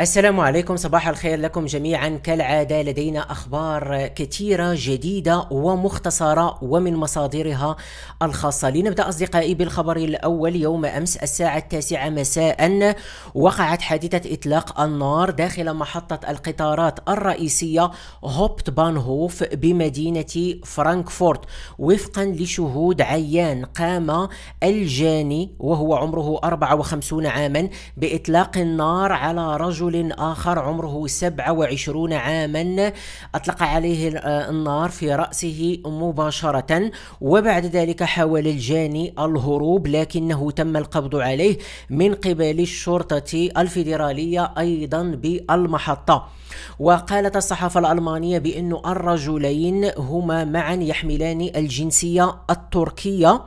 السلام عليكم صباح الخير لكم جميعا كالعادة لدينا أخبار كثيرة جديدة ومختصرة ومن مصادرها الخاصة لنبدأ أصدقائي بالخبر الأول يوم أمس الساعة التاسعة مساء وقعت حادثة إطلاق النار داخل محطة القطارات الرئيسية هوبت بانهوف بمدينة فرانكفورت وفقا لشهود عيان قام الجاني وهو عمره 54 عاما بإطلاق النار على رجل رجل آخر عمره 27 عاما أطلق عليه آه، النار في رأسه مباشرة وبعد ذلك حاول الجاني الهروب لكنه تم القبض عليه من قبل الشرطة الفيدرالية أيضا بالمحطة وقالت الصحافة الألمانية بأن الرجلين هما معا يحملان الجنسية التركية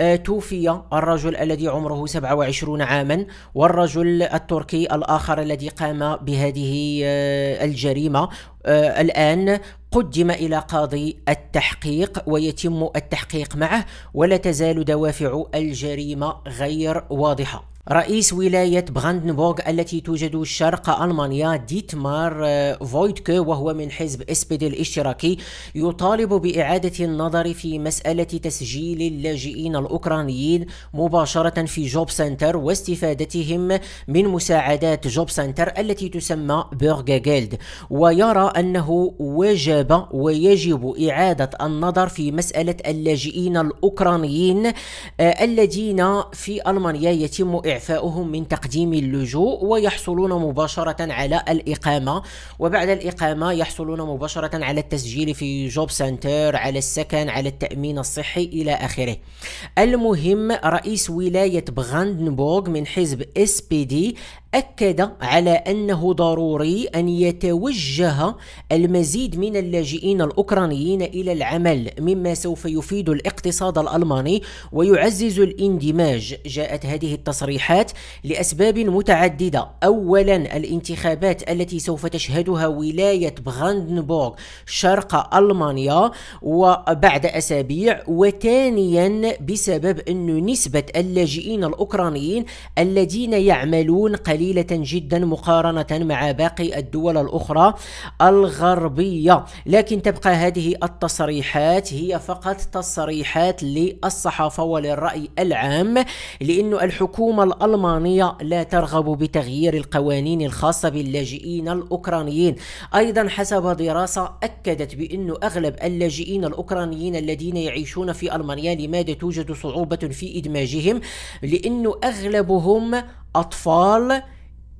آه، توفي الرجل الذي عمره 27 عاما والرجل التركي الآخر الذي قام بهذه آه، الجريمة آه، الآن قدم إلى قاضي التحقيق ويتم التحقيق معه ولا تزال دوافع الجريمة غير واضحة رئيس ولاية براندنبورغ التي توجد شرق ألمانيا ديتمار آه، فويدكو وهو من حزب اسبيد الاشتراكي يطالب بإعادة النظر في مسألة تسجيل اللاجئين الأوكرانيين مباشرة في جوب سنتر واستفادتهم من مساعدات جوب سنتر التي تسمى بيرغا جيلد ويرى أنه وجب ويجب إعادة النظر في مسألة اللاجئين الأوكرانيين آه، الذين في ألمانيا يتم إعفاؤهم من تقديم اللجوء ويحصلون مباشرة على الإقامة وبعد الإقامة يحصلون مباشرة على التسجيل في جوب سنتر على السكن على التأمين الصحي إلى آخره المهم رئيس ولاية براندنبورغ من حزب اس بي دي أكد على أنه ضروري أن يتوجه المزيد من اللاجئين الأوكرانيين إلى العمل مما سوف يفيد الاقتصاد الألماني ويعزز الاندماج جاءت هذه التصريحات لأسباب متعددة أولا الانتخابات التي سوف تشهدها ولاية براندنبورغ شرق ألمانيا وبعد أسابيع وثانيا بسبب أن نسبة اللاجئين الأوكرانيين الذين يعملون قليلا قليلة جدا مقارنة مع باقي الدول الأخرى الغربية لكن تبقى هذه التصريحات هي فقط تصريحات للصحافة وللرأي العام لأن الحكومة الألمانية لا ترغب بتغيير القوانين الخاصة باللاجئين الأوكرانيين أيضا حسب دراسة أكدت بأن أغلب اللاجئين الأوكرانيين الذين يعيشون في ألمانيا لماذا توجد صعوبة في إدماجهم لأن أغلبهم أطفال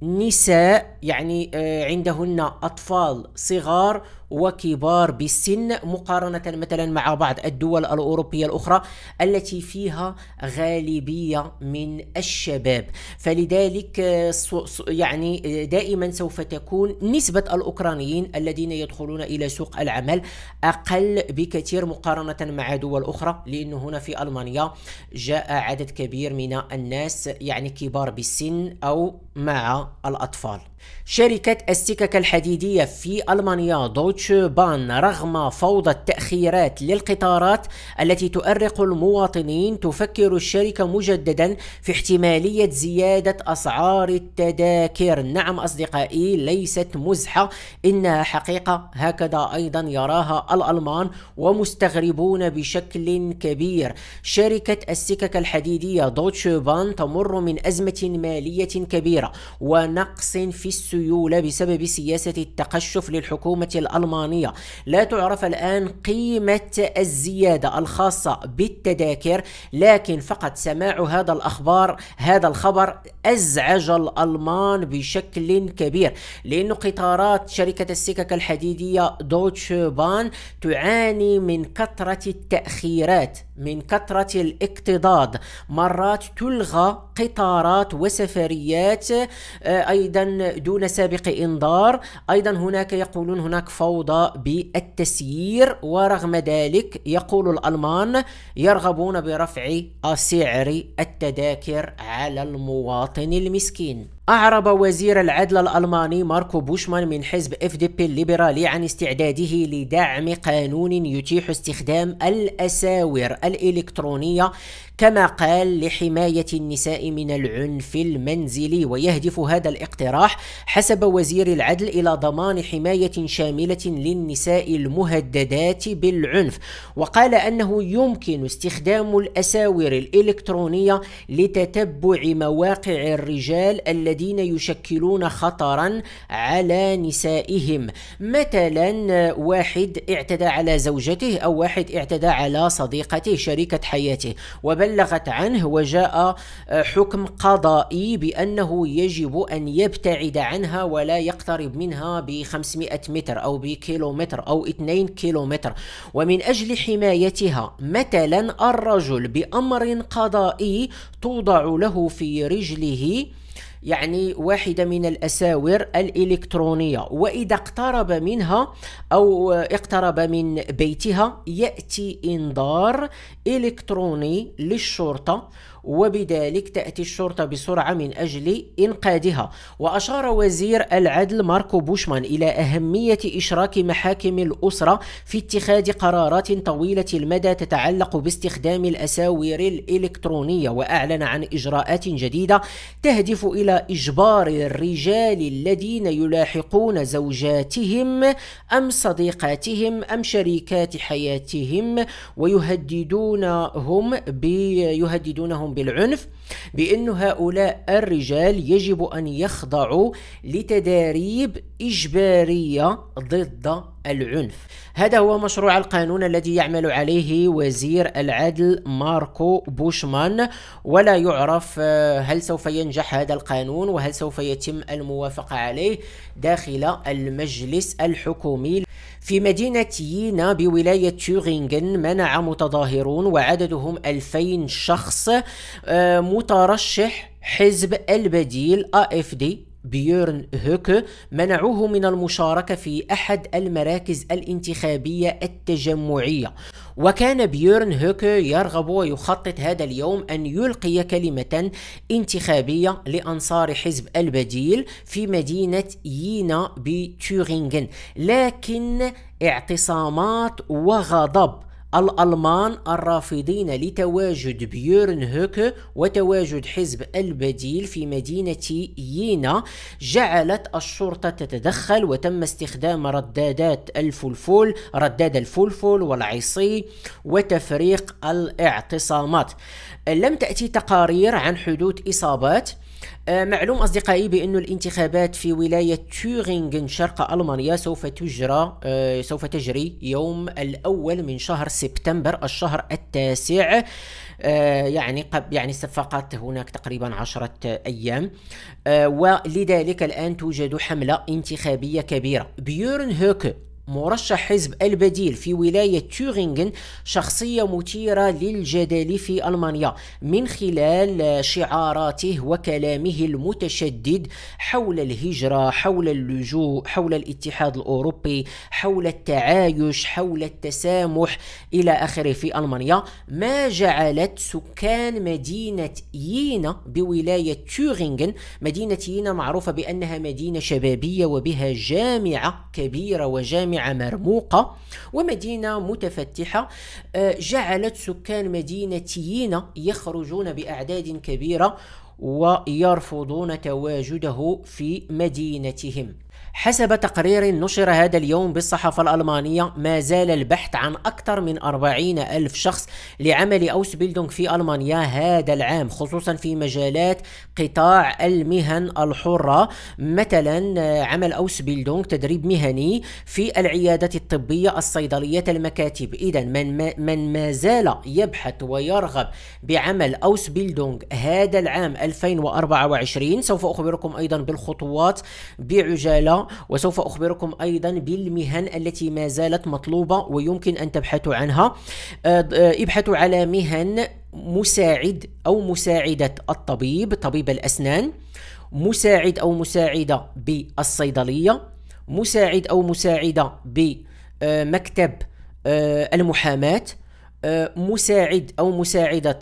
نساء يعني آه، عندهن أطفال صغار وكبار بالسن مقارنة مثلا مع بعض الدول الأوروبية الأخرى التي فيها غالبية من الشباب فلذلك آه، يعني آه، دائما سوف تكون نسبة الأوكرانيين الذين يدخلون إلى سوق العمل أقل بكثير مقارنة مع دول أخرى لأن هنا في ألمانيا جاء عدد كبير من الناس يعني كبار بالسن أو مع الأطفال شركة السكك الحديدية في ألمانيا دوتش بان رغم فوضى التأخيرات للقطارات التي تؤرق المواطنين تفكر الشركة مجددا في احتمالية زيادة أسعار التذاكر نعم أصدقائي ليست مزحة إنها حقيقة هكذا أيضا يراها الألمان ومستغربون بشكل كبير شركة السكك الحديدية بان تمر من أزمة مالية كبيرة ونقص في السيولة بسبب سياسة التقشف للحكومة الألمانية الألمانية لا تعرف الآن قيمة الزيادة الخاصة بالتذاكر لكن فقط سماع هذا الأخبار هذا الخبر أزعج الألمان بشكل كبير لأن قطارات شركة السكك الحديدية دوتش بان تعاني من كثرة التأخيرات من كثرة الاكتضاد مرات تلغى قطارات وسفريات آه، ايضا دون سابق انذار ايضا هناك يقولون هناك فوضى بالتسيير ورغم ذلك يقول الالمان يرغبون برفع سعر التذاكر على المواطن المسكين أعرب وزير العدل الألماني ماركو بوشمان من حزب اف دي بي الليبرالي عن استعداده لدعم قانون يتيح استخدام الأساور الإلكترونية كما قال لحماية النساء من العنف المنزلي ويهدف هذا الاقتراح حسب وزير العدل إلى ضمان حماية شاملة للنساء المهددات بالعنف وقال أنه يمكن استخدام الأساور الإلكترونية لتتبع مواقع الرجال الذين يشكلون خطرا على نسائهم مثلا واحد اعتدى على زوجته او واحد اعتدى على صديقته شريكه حياته وبلغت عنه وجاء آه، حكم قضائي بانه يجب ان يبتعد عنها ولا يقترب منها ب 500 متر او بكيلومتر او 2 كيلومتر ومن اجل حمايتها مثلا الرجل بامر قضائي توضع له في رجله يعني واحدة من الأساور الإلكترونية وإذا اقترب منها أو اقترب من بيتها يأتي إنذار إلكتروني للشرطة وبذلك تأتي الشرطة بسرعة من أجل إنقاذها وأشار وزير العدل ماركو بوشمان إلى أهمية إشراك محاكم الأسرة في اتخاذ قرارات طويلة المدى تتعلق باستخدام الأساور الإلكترونية وأعلن عن إجراءات جديدة تهدف إلى إجبار الرجال الذين يلاحقون زوجاتهم أم صديقاتهم أم شريكات حياتهم ويهددونهم بيهددونهم بالعنف بأن هؤلاء الرجال يجب أن يخضعوا لتداريب إجبارية ضد العنف هذا هو مشروع القانون الذي يعمل عليه وزير العدل ماركو بوشمان ولا يعرف آه، هل سوف ينجح هذا القانون وهل سوف يتم الموافقة عليه داخل المجلس الحكومي في مدينة يينا بولاية تيورينغن منع متظاهرون وعددهم 2000 شخص آه، مترشح حزب البديل AFD بيورن هوكو منعوه من المشاركة في أحد المراكز الانتخابية التجمعية وكان بيورن هوكو يرغب ويخطط هذا اليوم أن يلقي كلمة انتخابية لأنصار حزب البديل في مدينة يينا بتورينغن لكن اعتصامات وغضب الألمان الرافضين لتواجد بيورن هوك وتواجد حزب البديل في مدينة يينا جعلت الشرطة تتدخل وتم استخدام ردادات الفلفول رداد الفلفل والعصي وتفريق الاعتصامات لم تأتي تقارير عن حدوث إصابات أه، معلوم أصدقائي بأن الانتخابات في ولاية تورينغن شرق ألمانيا سوف تجرى أه، سوف تجري يوم الأول من شهر سبتمبر الشهر التاسع أه، يعني قبل يعني فقط هناك تقريبا عشرة أيام ولذلك الآن توجد حملة انتخابية كبيرة بيورن هوك مرشح حزب البديل في ولاية تورينغن شخصية مثيرة للجدل في ألمانيا من خلال شعاراته وكلامه المتشدد حول الهجرة حول اللجوء حول الاتحاد الأوروبي حول التعايش حول التسامح إلى آخره في ألمانيا ما جعلت سكان مدينة يينا بولاية تورينغن مدينة يينا معروفة بأنها مدينة شبابية وبها جامعة كبيرة وجامعة جامعة مرموقة ومدينة متفتحة آه، جعلت سكان مدينة يينا يخرجون بأعداد كبيرة ويرفضون تواجده في مدينتهم حسب تقرير نشر هذا اليوم بالصحافة الألمانية ما زال البحث عن أكثر من 40 ألف شخص لعمل أوس بيلدونغ في ألمانيا هذا العام خصوصا في مجالات قطاع المهن الحرة مثلا عمل أوس بيلدونغ تدريب مهني في العيادة الطبية الصيدلية المكاتب إذا من من ما زال يبحث ويرغب بعمل أوس بيلدونغ هذا العام 2024 سوف أخبركم أيضا بالخطوات بعجالة تعالى وسوف أخبركم أيضا بالمهن التي ما زالت مطلوبة ويمكن أن تبحثوا عنها آه، آه، ابحثوا على مهن مساعد أو مساعدة الطبيب طبيب الأسنان مساعد أو مساعدة بالصيدلية مساعد أو مساعدة بمكتب آه، المحاماة مساعد أو مساعدة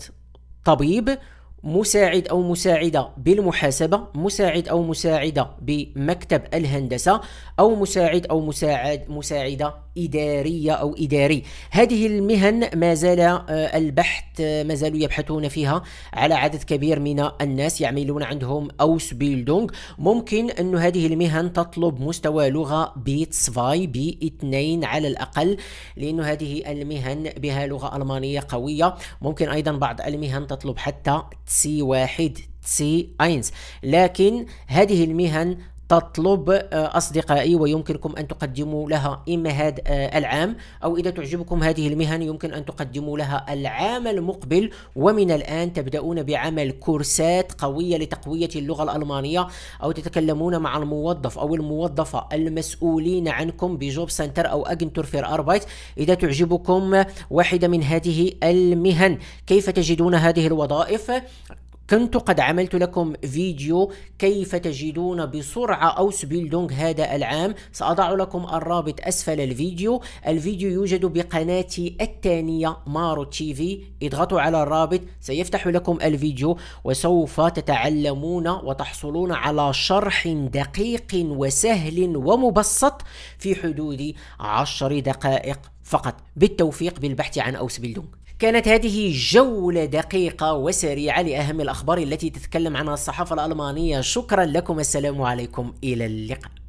طبيب مساعد او مساعده بالمحاسبه مساعد او مساعده بمكتب الهندسه او مساعد او مساعد مساعده اداريه او اداري هذه المهن ما زال آه، البحث آه، ما زالوا يبحثون فيها على عدد كبير من الناس يعملون عندهم اوس بيلدونغ ممكن أن هذه المهن تطلب مستوى لغه بيتس فاي بي اثنين على الاقل لأن هذه المهن بها لغه المانيه قويه ممكن ايضا بعض المهن تطلب حتى تسي واحد تسي اينز لكن هذه المهن تطلب آه، أصدقائي ويمكنكم أن تقدموا لها إما هذا آه، العام أو إذا تعجبكم هذه المهن يمكن أن تقدموا لها العام المقبل ومن الآن تبدأون بعمل كورسات قوية لتقوية اللغة الألمانية أو تتكلمون مع الموظف أو الموظفة المسؤولين عنكم بجوب سنتر أو أجنتور فير أربايت إذا تعجبكم واحدة من هذه المهن كيف تجدون هذه الوظائف كنت قد عملت لكم فيديو كيف تجدون بسرعة أوس بيلدونغ هذا العام سأضع لكم الرابط أسفل الفيديو الفيديو يوجد بقناتي الثانية مارو تي في اضغطوا على الرابط سيفتح لكم الفيديو وسوف تتعلمون وتحصلون على شرح دقيق وسهل ومبسط في حدود عشر دقائق فقط بالتوفيق بالبحث عن أوس بيلدونغ كانت هذه جولة دقيقة وسريعة لأهم الأخبار التي تتكلم عنها الصحافة الألمانية شكرا لكم السلام عليكم إلى اللقاء